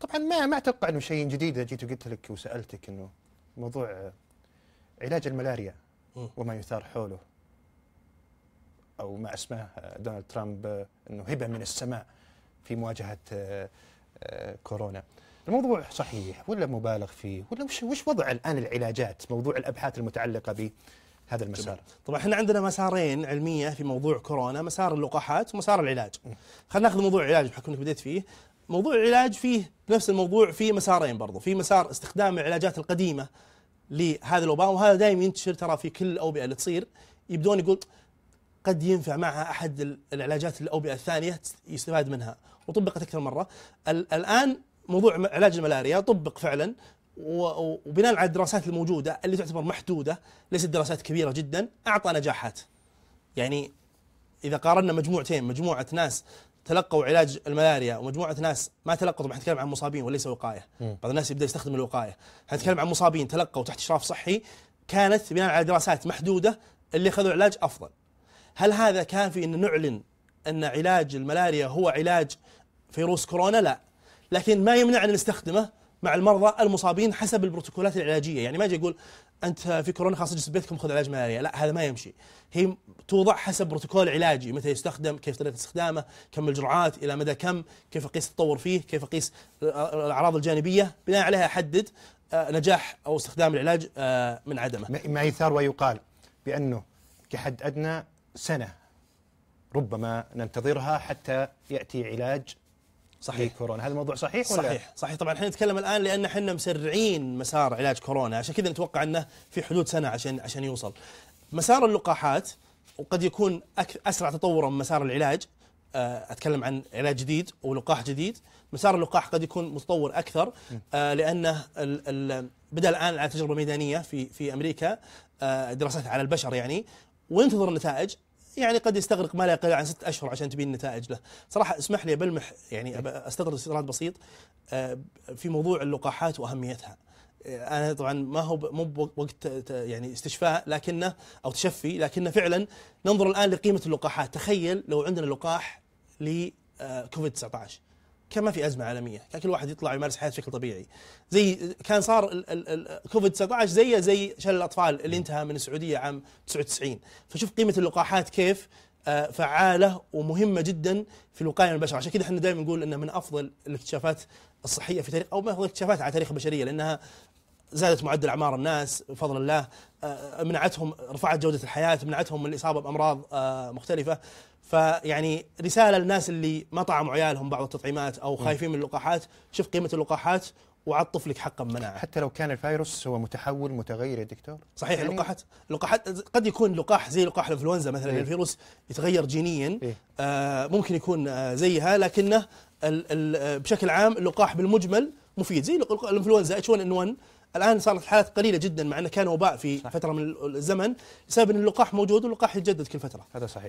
طبعا ما ما اتوقع انه شيء جديد اذا جيت وقلت لك وسالتك انه موضوع علاج الملاريا وما يثار حوله او ما اسماه دونالد ترامب انه هبه من السماء في مواجهه أه، أه، كورونا. الموضوع صحيح ولا مبالغ فيه ولا وش وش وضع الان العلاجات موضوع الابحاث المتعلقه به هذا المسار طبعا احنا عندنا مسارين علميه في موضوع كورونا مسار اللقاحات ومسار العلاج خلينا ناخذ موضوع العلاج بحكم انك بديت فيه موضوع العلاج فيه نفس الموضوع في مسارين برضو في مسار استخدام العلاجات القديمه لهذا الوباء وهذا دائما ينتشر ترى في كل الاوبئه اللي تصير يبدون يقول قد ينفع معها احد العلاجات الاوبئه الثانيه يستفاد منها وطبقت اكثر مره الان موضوع علاج الملاريا طبق فعلا وبناء على الدراسات الموجوده اللي تعتبر محدوده ليست دراسات كبيره جدا اعطى نجاحات يعني اذا قارنا مجموعتين مجموعه ناس تلقوا علاج الملاريا ومجموعه ناس ما تلقوا طبعا نتكلم عن مصابين وليس وقايه بعض الناس يبدا يستخدم الوقايه نتكلم عن مصابين تلقوا تحت اشراف صحي كانت بناء على دراسات محدوده اللي اخذوا علاج افضل هل هذا كافي ان نعلن ان علاج الملاريا هو علاج فيروس كورونا لا لكن ما يمنع ان نستخدمه مع المرضى المصابين حسب البروتوكولات العلاجيه يعني ما يجي يقول انت في كورونا خلاص اجلس بيتكم خذ علاج ملاريا لا هذا ما يمشي هي توضع حسب بروتوكول علاجي متى يستخدم كيف طريقه استخدامه كم الجرعات الى مدى كم كيف اقيس التطور فيه كيف اقيس الاعراض الجانبيه بناء عليها احدد آه، نجاح او استخدام العلاج آه، من عدمه ما يثار ويقال بانه كحد ادنى سنه ربما ننتظرها حتى ياتي علاج صحيح إيه، كورونا هذا الموضوع صحيح, صحيح ولا صحيح صحيح طبعا احنا نتكلم الان لان احنا مسرعين مسار علاج كورونا عشان كذا نتوقع انه في حدود سنه عشان عشان يوصل مسار اللقاحات وقد يكون اسرع تطورا من مسار العلاج آه، اتكلم عن علاج جديد ولقاح جديد مسار اللقاح قد يكون متطور اكثر آه، لانه بدا الان على تجربه ميدانيه في في امريكا آه، دراسات على البشر يعني وننتظر النتائج يعني قد يستغرق ما لا يقل عن ست اشهر عشان تبين النتائج له صراحه اسمح لي بلمح يعني استطرد استطراد بسيط آه، في موضوع اللقاحات واهميتها آه، انا طبعا ما هو مو بوقت يعني استشفاء لكنه او تشفي لكنه فعلا ننظر الان لقيمه اللقاحات تخيل لو عندنا لقاح لكوفيد آه، 19 كان ما في ازمه عالميه، كان كل واحد يطلع ويمارس حياته بشكل طبيعي. زي كان صار كوفيد 19 زيه زي شلل الاطفال اللي انتهى من السعوديه عام 99، فشوف قيمه اللقاحات كيف آه، فعاله ومهمه جدا في الوقايه من البشر، عشان كذا احنا دائما نقول انها من افضل الاكتشافات الصحيه في تاريخ او من افضل الاكتشافات على تاريخ البشريه لانها زادت معدل اعمار الناس بفضل الله آه، منعتهم رفعت جوده الحياه منعتهم من الاصابه بامراض آه، مختلفه فيعني رساله للناس اللي ما طعموا عيالهم بعض التطعيمات او خايفين من اللقاحات شوف قيمه اللقاحات وعط طفلك حق المناعة حتى لو كان الفيروس هو متحول متغير يا دكتور صحيح يعني اللقاحات اللقاحات قد يكون لقاح زي لقاح الانفلونزا مثلا إيه؟ الفيروس يتغير جينيا إيه؟ آه ممكن يكون آه زيها لكنه الـ الـ آه، بشكل عام اللقاح بالمجمل مفيد زي الانفلونزا اتش 1 ان 1 الان صارت حالات قليله جدا مع انه كان وباء في صح. فتره من الزمن بسبب ان اللقاح موجود واللقاح يتجدد كل فتره هذا صحيح